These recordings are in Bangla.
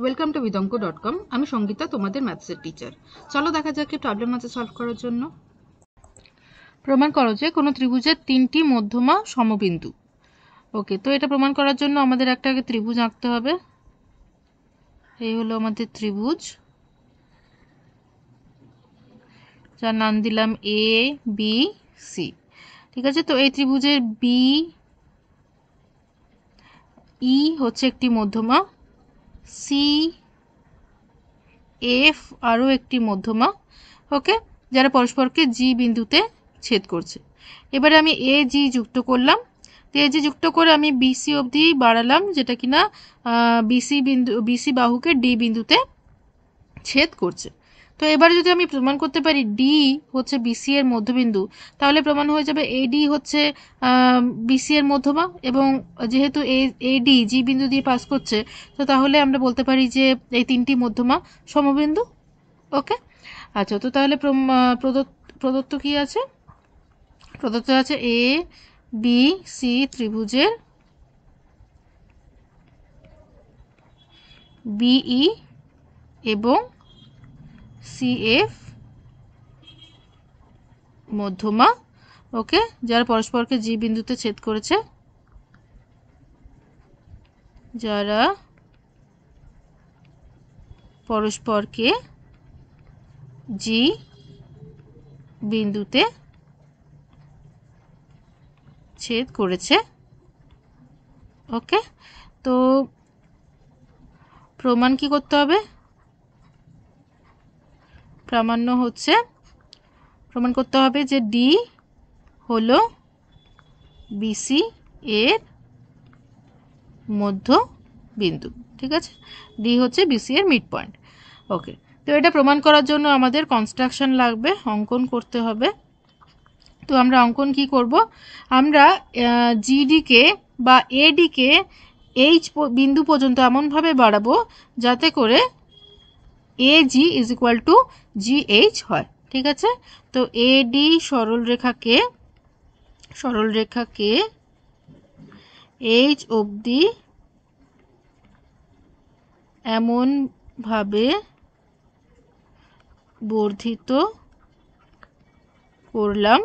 welcome to Bidanko dot com আমি সঙ্গীতা তোমাদের ম্যাথসের টিচার চলো দেখা যাক প্রবলেম আছে সলভ করার জন্য প্রমাণ করো যে কোনো ত্রিভুজের তিনটি মধ্যমা সমবিন্দু ওকে তো এটা প্রমাণ করার জন্য আমাদের একটা আগে ত্রিভুজ আঁকতে হবে এই হলো আমাদের ত্রিভুজ যার নাম দিলাম এ বি সি ঠিক আছে তো এই ত্রিভুজের বি ই e হচ্ছে একটি মধ্যমা সি এফ আরও একটি মধ্যমা ওকে যারা পরস্পরকে জি বিন্দুতে ছেদ করছে এবারে আমি এ জি যুক্ত করলাম তো এ জি যুক্ত করে আমি বিসি অবধি বাড়ালাম যেটা কিনা বিসি বিন্দু বিসি বাহুকে ডি বিন্দুতে ছেদ করছে তো এবারে যদি আমি প্রমাণ করতে পারি ডি হচ্ছে বিসি এর মধ্যবিন্দু তাহলে প্রমাণ হয়ে যাবে এডি হচ্ছে বিসি এর মধ্যমা এবং যেহেতু এডি জি বিন্দু দিয়ে পাস করছে তো তাহলে আমরা বলতে পারি যে এই তিনটি মধ্যমা সমবিন্দু ওকে আচ্ছা তো তাহলে প্রদত্ত কি আছে প্রদত্ত আছে এ বি সি ত্রিভুজের বিই e এবং সিএফ মধ্যমা ওকে যারা পরস্পরকে জি বিন্দুতে ছেদ করেছে যারা পরস্পরকে জি বিন্দুতে ছেদ করেছে ওকে তো প্রমাণ কি করতে হবে প্রামাণ্য হচ্ছে প্রমাণ করতে হবে যে ডি হলো বিসি এর মধ্য বিন্দু ঠিক আছে ডি হচ্ছে বিসি এর মিড পয়েন্ট ওকে তো এটা প্রমাণ করার জন্য আমাদের কনস্ট্রাকশন লাগবে অঙ্কন করতে হবে তো আমরা অঙ্কন কি করব আমরা জিডিকে বা এডিকে এইচ বিন্দু পর্যন্ত এমনভাবে বাড়াবো যাতে করে A G is equal to G H হয় ঠিক আছে তো এ ডি সরল রেখাকে সরল রেখাকে এইচ অবধি এমনভাবে বর্ধিত করলাম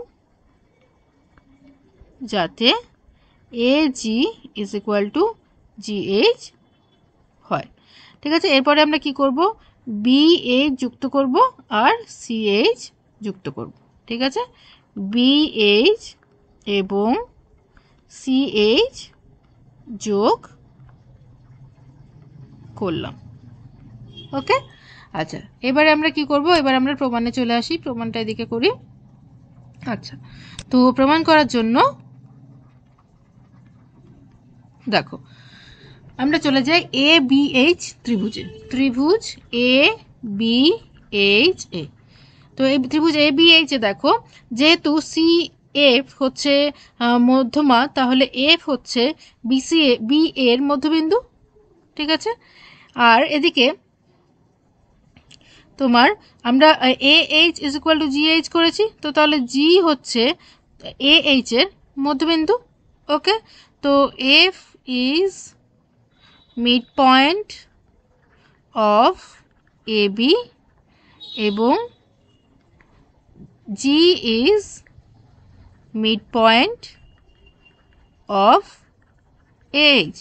যাতে A G is equal to G H হয় ঠিক আছে এরপরে আমরা কি করব বি এ যুক্ত করব আর সি এইচ যুক্ত করব ঠিক আছে বি এইচ এবং সি এইচ যোগ করলাম ওকে আচ্ছা এবারে আমরা কি করব এবার আমরা প্রমাণে চলে আসি প্রমাণটা এদিকে করি আচ্ছা তো প্রমাণ করার জন্য দেখো আমরা চলে যাই এ বি এইচ ত্রিভুজে ত্রিভুজ এ বি এইচ এ তো এই ত্রিভুজ এ বি এইচ এ দেখো যেহেতু সি এফ হচ্ছে মধ্যমা তাহলে এফ হচ্ছে বিসি এ বি এর মধ্যবিন্দু ঠিক আছে আর এদিকে তোমার আমরা A H is equal to G H করেছি তো তাহলে জি হচ্ছে এ এইচ এর মধ্যবিন্দু ওকে তো F is midpoint of A B এবং G is midpoint of H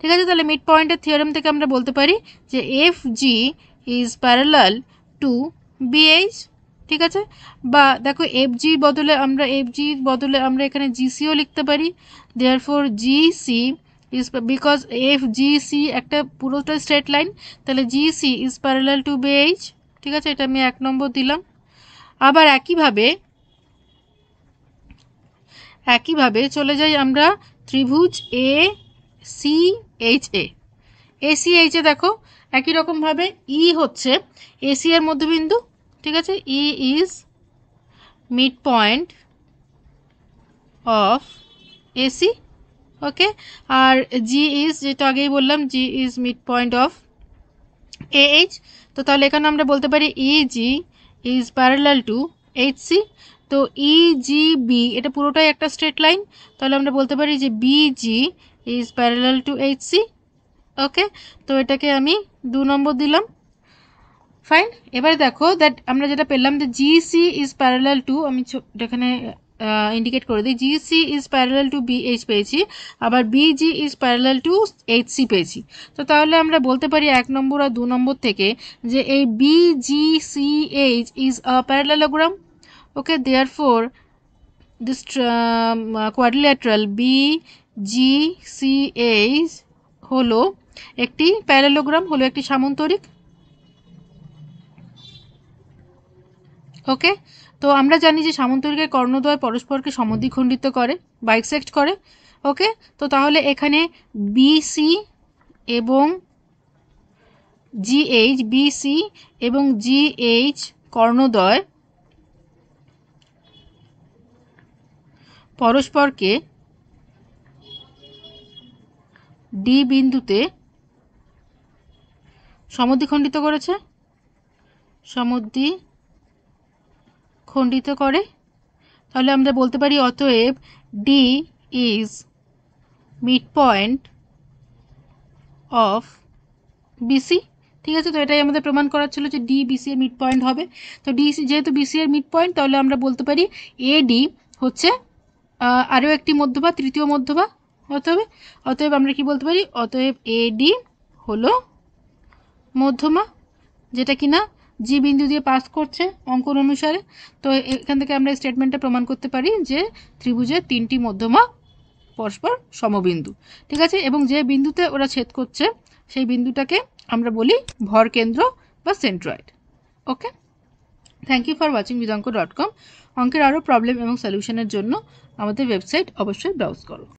ঠিক আছে তাহলে মিড পয়েন্টের থিওরেম থেকে আমরা বলতে পারি যে F G is parallel to B H ঠিক আছে বা দেখো এফ জি বদলে আমরা এফ জির বদলে আমরা এখানে জিসিও লিখতে পারি therefore G C is because F G C একটা পুরোটা স্ট্রেট লাইন তাহলে G C is parallel to base ঠিক আছে এটা আমি এক নম্বর দিলাম আবার একইভাবে একইভাবে চলে যাই আমরা ত্রিভুজ এ সি এইচ এ এসি এইচ এ দেখো একই রকমভাবে ই e হচ্ছে এসি এর মধ্যবিন্দু ঠিক আছে E is mid point of A C okay আর জি ইজ যেটা আগেই বললাম G is mid point of A H তো তাহলে এখানে আমরা বলতে পারি E G is parallel to H C তো ইজি e বি এটা পুরোটাই একটা স্ট্রেট লাইন তাহলে আমরা বলতে পারি যে B G is parallel to H C okay তো এটাকে আমি দু নম্বর দিলাম ফাইন এবারে দেখো দ্যাট আমরা যেটা পেলাম যে সি ইজ প্যারালাল টু আমি এখানে ইন্ডিকেট করে দিই G C is parallel to B H পেয়েছি আবার B G is parallel to H C পেয়েছি তো তাহলে আমরা বলতে পারি এক নম্বর আর দু নম্বর থেকে যে এই B G C H is a parallelogram okay therefore ফোর this B G C H হলো একটি প্যারালোগ্রাম হলো একটি সামন্তরিক ওকে তো আমরা জানি যে সামন্তরিকের কর্ণদ্বয় পরস্পরকে সমদ্বিখণ্ডিত করে বাইকসেক্ট করে ওকে তো তাহলে এখানে বিসি এবং জিএইচ বিসি এবং জিএইচ কর্ণদ্বয় পরস্পরকে ডি বিন্দুতে সমদ্বিখণ্ডিত করেছে সমদ্বি খণ্ডিত করে তাহলে আমরা বলতে পারি অতএব D is mid point of B C ঠিক আছে তো এটাই আমাদের প্রমাণ করার ছিল যে ডি বিসি এর মিড পয়েন্ট হবে তো ডি যেহেতু বিসি এর মিড পয়েন্ট তাহলে আমরা বলতে পারি এ ডি হচ্ছে আরও একটি মধ্যভা তৃতীয় মধ্যভা অতএব অতএব আমরা কি বলতে পারি অতএব এ ডি হলো মধ্যমা যেটা কিনা জি বিন্দু দিয়ে পাস করছে অঙ্কন অনুসারে তো এখান থেকে আমরা স্টেটমেন্টটা প্রমাণ করতে পারি যে ত্রিভুজের তিনটি মধ্যমা পরস্পর সমবিন্দু ঠিক আছে এবং যে বিন্দুতে ওরা ছেদ করছে সেই বিন্দুটাকে আমরা বলি ভর কেন্দ্র বা centroid okay thank you for watching Bidanko dot com অঙ্কের আরও প্রবলেম এবং সলিউশনের জন্য আমাদের ওয়েবসাইট অবশ্যই ব্রাউজ করো